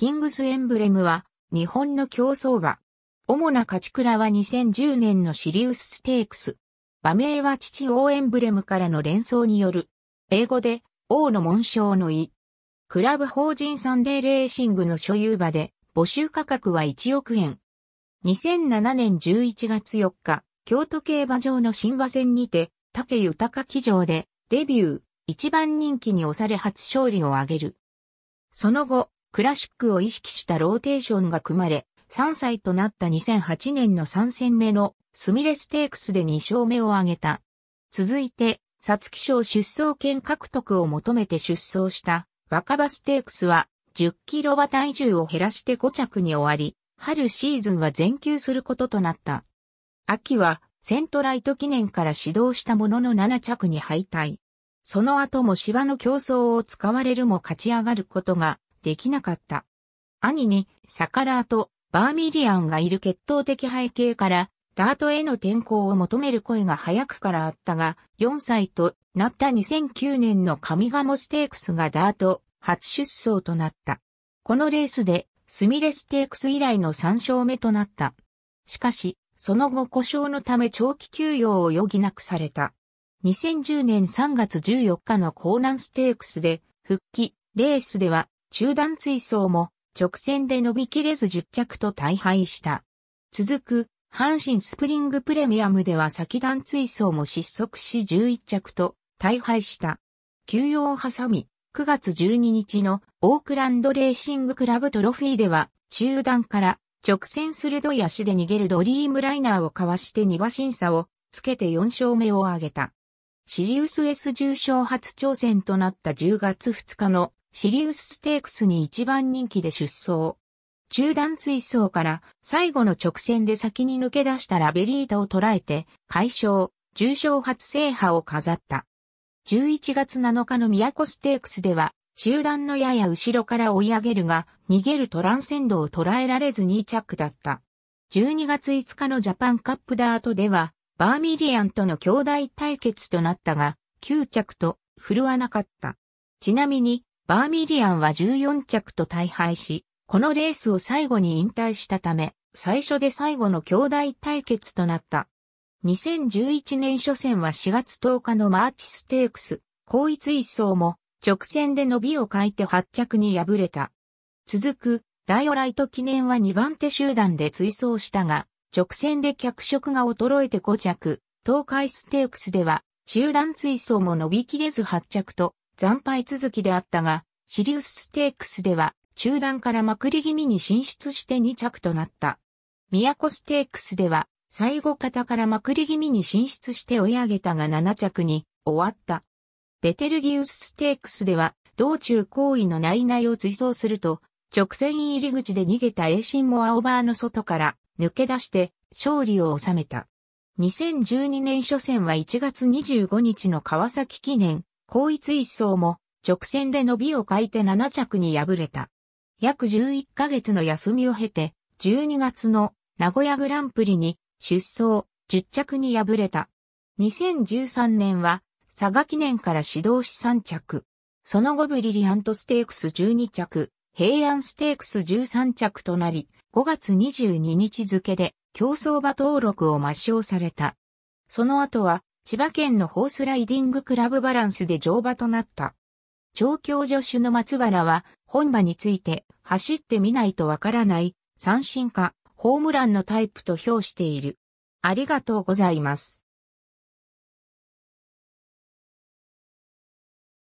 キングスエンブレムは、日本の競争馬。主な勝ち倉は2010年のシリウスステークス。馬名は父王エンブレムからの連想による。英語で、王の紋章の意。クラブ法人サンデーレーシングの所有馬で、募集価格は1億円。2007年11月4日、京都競馬場の新馬戦にて、竹豊騎乗で、デビュー、一番人気に押され初勝利を挙げる。その後、クラシックを意識したローテーションが組まれ、3歳となった2008年の3戦目のスミレステークスで2勝目を挙げた。続いて、サツキ賞出走権獲得を求めて出走した若葉ステークスは10キロは体重を減らして5着に終わり、春シーズンは全休することとなった。秋はセントライト記念から始動したものの7着に敗退。その後も芝の競争を使われるも勝ち上がることができなかった。兄にサカラーとバーミリアンがいる血統的背景から、ダートへの転向を求める声が早くからあったが、4歳となった2009年のカミガモステークスがダート初出走となった。このレースで、スミレステークス以来の3勝目となった。しかし、その後故障のため長期休養を余儀なくされた。2010年3月14日のコーナンステークスで、復帰、レースでは中段追走も直線で伸びきれず10着と大敗した。続く、阪神スプリングプレミアムでは先段追走も失速し11着と大敗した。休養を挟み、9月12日のオークランドレーシングクラブトロフィーでは中段から直線鋭い足で逃げるドリームライナーをかわして2馬審査をつけて4勝目を挙げた。シリウス S 重賞初挑戦となった10月2日のシリウスステークスに一番人気で出走。中段追走から最後の直線で先に抜け出したラベリータを捉えて、快勝、重賞初制覇を飾った。11月7日の都ステークスでは、中段のやや後ろから追い上げるが、逃げるトランセンドを捉えられず2着だった。12月5日のジャパンカップダートでは、バーミリアンとの兄弟対決となったが、9着と振るわなかった。ちなみに、バーミリアンは14着と大敗し、このレースを最後に引退したため、最初で最後の兄弟対決となった。2011年初戦は4月10日のマーチステークス、後一一走も直線で伸びを欠いて8着に敗れた。続く、ダイオライト記念は2番手集団で追走したが、直線で脚色が衰えて5着、東海ステークスでは、集団追走も伸びきれず8着と、惨敗続きであったが、シリウスステークスでは、中段からまくり気味に進出して2着となった。宮古ステークスでは、最後方からまくり気味に進出して追い上げたが7着に終わった。ベテルギウスステークスでは、道中行為の内々を追走すると、直線入り口で逃げたエシンモアオバーの外から抜け出して勝利を収めた。2012年初戦は1月25日の川崎記念後一一層も直線で伸びを欠いて7着に敗れた。約11ヶ月の休みを経て、12月の名古屋グランプリに出走10着に敗れた。2013年は佐賀記念から指導し3着。その後ブリリアントステークス12着、平安ステークス13着となり、5月22日付で競争馬登録を抹消された。その後は千葉県のホースライディングクラブバランスで乗馬となった。調教助手の松原は、本馬について、走ってみないとわからない、三振か、ホームランのタイプと評している。ありがとうございます。